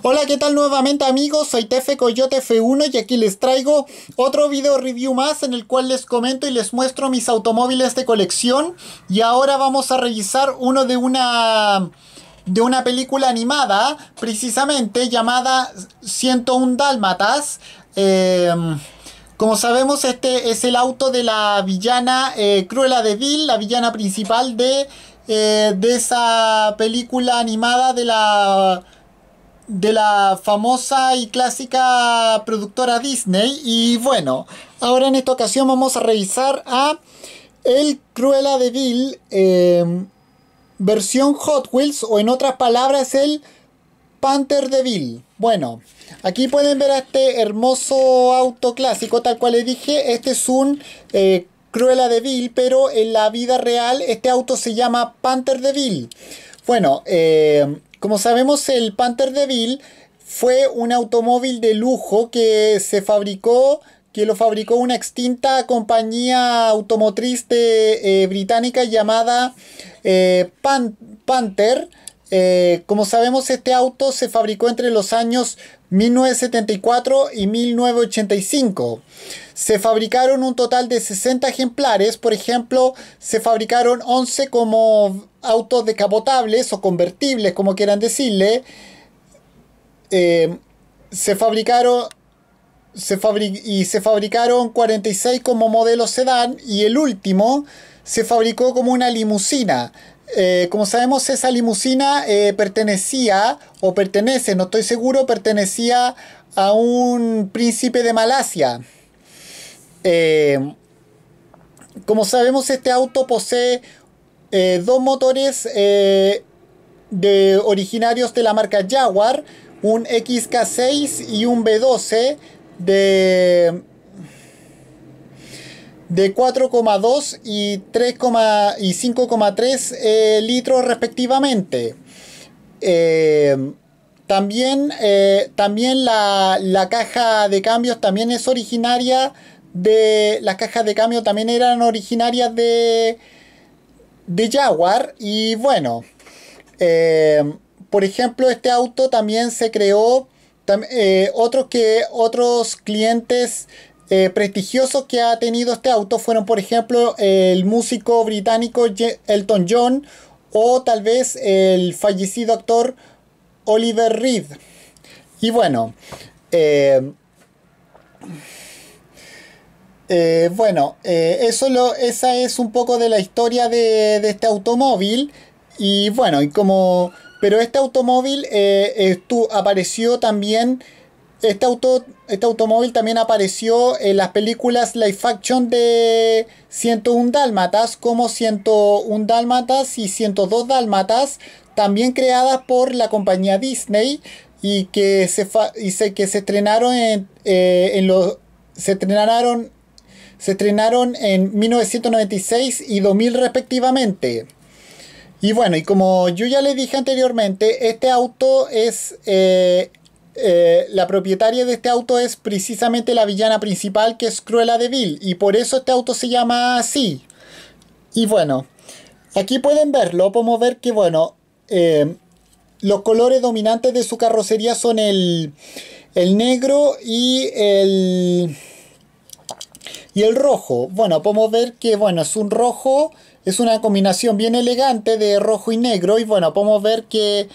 Hola, ¿qué tal nuevamente amigos? Soy Tefe Coyote F1 y aquí les traigo otro video review más en el cual les comento y les muestro mis automóviles de colección y ahora vamos a revisar uno de una de una película animada precisamente llamada 101 Dálmatas em, como sabemos, este es el auto de la villana eh, Cruella de Vil, la villana principal de, eh, de esa película animada de la de la famosa y clásica productora Disney. Y bueno, ahora en esta ocasión vamos a revisar a El Cruella de em, versión Hot Wheels, o en otras palabras, el Panther de Bueno, aquí pueden ver a este hermoso auto clásico, tal cual les dije. Este es un eh, Cruella de pero en la vida real este auto se llama Panther de Bueno, eh como sabemos, el Panther DeVille fue un automóvil de lujo que se fabricó que lo fabricó una extinta compañía automotriz eh, británica llamada eh, Panther. Eh, como sabemos, este auto se fabricó entre los años 1974 y 1985. Se fabricaron un total de 60 ejemplares, por ejemplo, se fabricaron 11 como autos decapotables o convertibles, como quieran decirle. Eh, se fabricaron se y se fabricaron 46 como modelo sedán y el último se fabricó como una limusina. Eh, como sabemos, esa limusina eh, pertenecía, o pertenece, no estoy seguro, pertenecía a un príncipe de Malasia. Eh, como sabemos, este auto posee dos motores de, originarios de la marca Jaguar, un XK6 y un B12 de de 4,2 y 3, y 5,3 eh, litros respectivamente. Eh, también, eh, también la, la, caja de cambios también es originaria de. Las cajas de cambio también eran originarias de. de Jaguar. Y bueno. por ejemplo, este auto también se creó. que otros clientes eh, prestigiosos que ha tenido este auto fueron, por ejemplo, el músico británico Elton John o tal vez el fallecido actor Oliver Reed. Y bueno, eh, eh, bueno, eso esa es un poco de la historia de, este automóvil. Y bueno, y como, pero este automóvil apareció también este, auto, este automóvil también apareció en las películas Life Faction de 101 Dálmatas, como 101 Dálmatas y 102 Dálmatas, también creadas por la compañía Disney y que se, que se estrenaron eh, en, los se estrenaron se estrenaron en 1996 y 2000 respectivamente. Y bueno, y como yo ya le dije anteriormente, este auto es eh, eh, la propietaria de este auto es precisamente la villana principal que es Cruella de Vil y por eso este auto se llama así. Y bueno, aquí pueden verlo, podemos ver que bueno, eh, los colores dominantes de su carrocería son el, el negro y el, y el rojo. Bueno, podemos ver que bueno, es un rojo, es una combinación bien elegante de rojo y negro y bueno, podemos ver que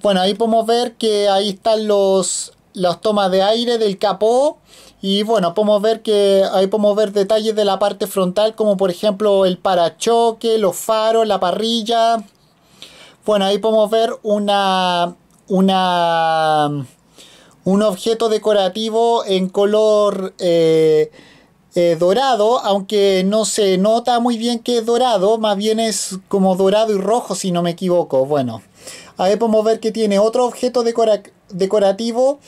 bueno, ahí podemos ver que ahí están los, las tomas de aire del capó y bueno, podemos ver que ahí podemos ver detalles de la parte frontal como por ejemplo el parachoque, los faros, la parrilla. Bueno, ahí podemos ver una una un objeto decorativo en color eh, eh, dorado, aunque no se nota muy bien que es dorado, más bien es como dorado y rojo si no me equivoco. Bueno, ahí podemos ver que tiene otro objeto decorativo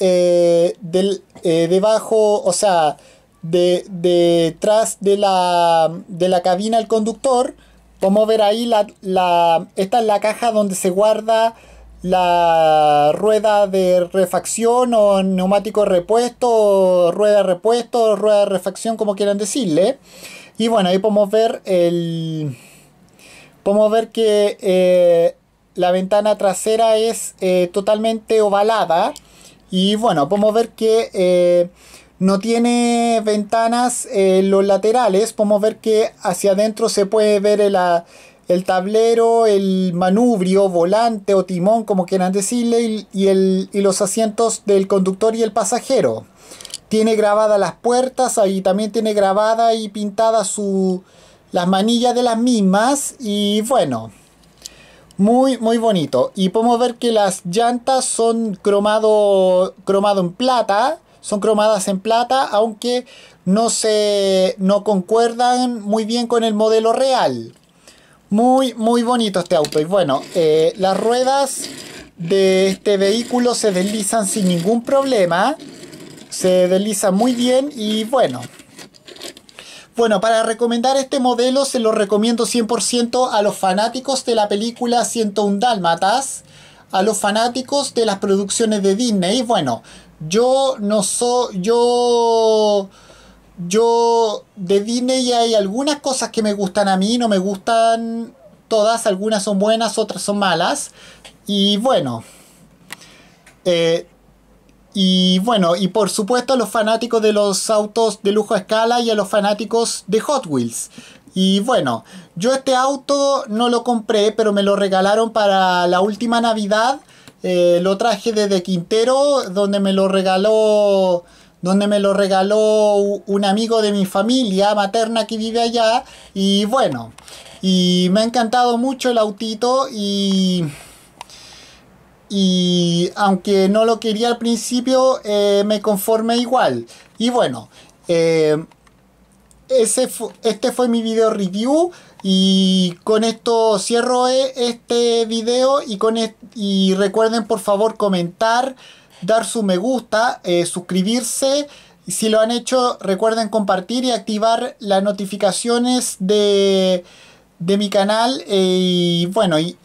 eh, del, eh, debajo, o sea, de, detrás de la, de la cabina del conductor. Podemos ver ahí, la, esta es la caja donde se guarda la rueda de refacción o neumático repuesto, rueda repuesto, rueda de refacción, como quieran decirle. Y bueno, ahí podemos ver el. Podemos ver que eh, la ventana trasera es eh, totalmente ovalada. Y bueno, podemos ver que eh, no tiene ventanas en los laterales. Podemos ver que hacia adentro se puede ver la el tablero, el manubrio, volante o timón, como quieran decirle, y, los asientos del conductor y el pasajero. Tiene grabadas las puertas, ahí también tiene grabada y pintada las manillas de las mismas. Y bueno, muy, muy bonito. Y podemos ver que las llantas son cromado, cromado en plata. Son cromadas en plata, aunque no se no concuerdan muy bien con el modelo real. Muy, muy bonito este auto. Y bueno, eh, las ruedas de este vehículo se deslizan sin ningún problema. Se desliza muy bien y bueno. Bueno, para recomendar este modelo se lo recomiendo 100% a los fanáticos de la película 101 Dálmatas, a los fanáticos de las producciones de Disney. Y bueno, yo no soy... yo yo de Disney hay algunas cosas que me gustan a mí, no me gustan todas, algunas son buenas, otras son malas. Y bueno. Eh, y bueno, y por supuesto a los fanáticos de los autos de lujo a escala y a los fanáticos de Hot Wheels. Y bueno, yo este auto no lo compré, pero me lo regalaron para la última Navidad. Eh, lo traje desde Quintero, donde me lo regaló donde me lo regaló un amigo de mi familia materna que vive allá. Y bueno, y me ha encantado mucho el autito y... Y aunque no lo quería al principio, eh, me conformé igual. Y bueno, eh, ese este fue mi video review. Y con esto cierro eh, este video y, con e, y recuerden por favor comentar, dar su me gusta, eh, suscribirse. Si lo han hecho, recuerden compartir y activar las notificaciones de, de mi canal. Eh, y bueno, y,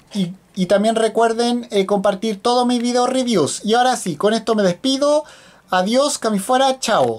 y, también recuerden eh, compartir todos mis video reviews. Y ahora sí, con esto me despido. Adiós, cami fuera, chao.